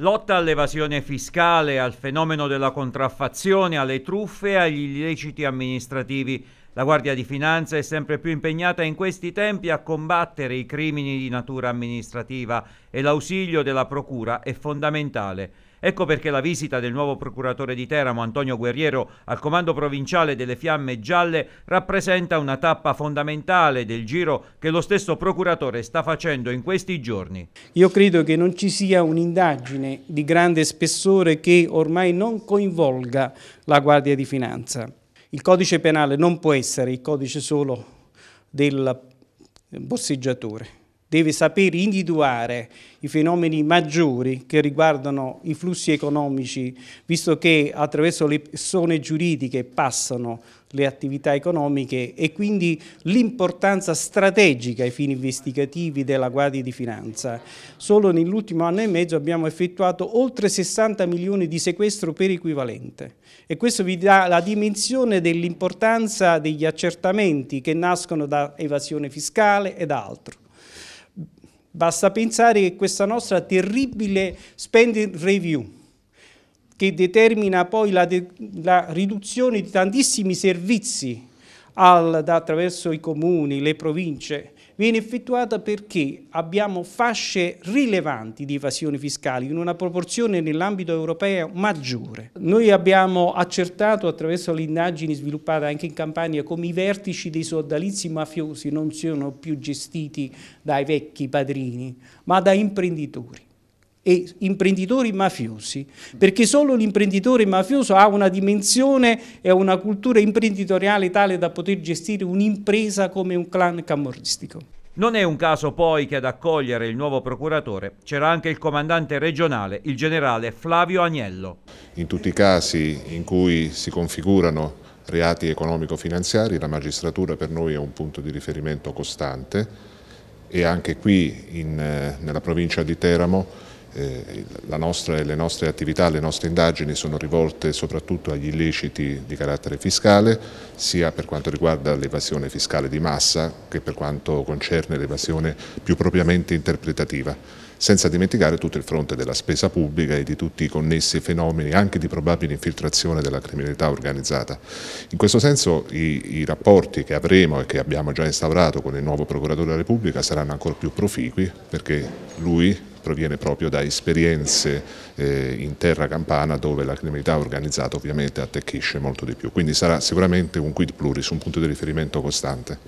Lotta all'evasione fiscale, al fenomeno della contraffazione, alle truffe e agli illeciti amministrativi. La Guardia di Finanza è sempre più impegnata in questi tempi a combattere i crimini di natura amministrativa e l'ausilio della Procura è fondamentale. Ecco perché la visita del nuovo procuratore di Teramo, Antonio Guerriero, al comando provinciale delle Fiamme Gialle rappresenta una tappa fondamentale del giro che lo stesso procuratore sta facendo in questi giorni. Io credo che non ci sia un'indagine di grande spessore che ormai non coinvolga la Guardia di Finanza. Il codice penale non può essere il codice solo del bosseggiatore deve saper individuare i fenomeni maggiori che riguardano i flussi economici, visto che attraverso le persone giuridiche passano le attività economiche e quindi l'importanza strategica ai fini investigativi della Guardia di Finanza. Solo nell'ultimo anno e mezzo abbiamo effettuato oltre 60 milioni di sequestro per equivalente e questo vi dà la dimensione dell'importanza degli accertamenti che nascono da evasione fiscale ed altro. Basta pensare che questa nostra terribile spending review, che determina poi la, de la riduzione di tantissimi servizi al, attraverso i comuni, le province, viene effettuata perché abbiamo fasce rilevanti di evasione fiscale in una proporzione nell'ambito europeo maggiore. Noi abbiamo accertato attraverso le indagini sviluppate anche in Campania come i vertici dei sodalizi mafiosi non siano più gestiti dai vecchi padrini ma da imprenditori e imprenditori mafiosi, perché solo l'imprenditore mafioso ha una dimensione e una cultura imprenditoriale tale da poter gestire un'impresa come un clan camorristico. Non è un caso poi che ad accogliere il nuovo procuratore c'era anche il comandante regionale, il generale Flavio Agnello. In tutti i casi in cui si configurano reati economico-finanziari, la magistratura per noi è un punto di riferimento costante e anche qui in, eh, nella provincia di Teramo eh, nostra, le nostre attività, le nostre indagini sono rivolte soprattutto agli illeciti di carattere fiscale, sia per quanto riguarda l'evasione fiscale di massa che per quanto concerne l'evasione più propriamente interpretativa, senza dimenticare tutto il fronte della spesa pubblica e di tutti i connessi fenomeni anche di probabile infiltrazione della criminalità organizzata. In questo senso i, i rapporti che avremo e che abbiamo già instaurato con il nuovo Procuratore della Repubblica saranno ancora più proficui perché lui proviene proprio da esperienze eh, in terra campana dove la criminalità organizzata ovviamente attecchisce molto di più. Quindi sarà sicuramente un quid pluris, un punto di riferimento costante.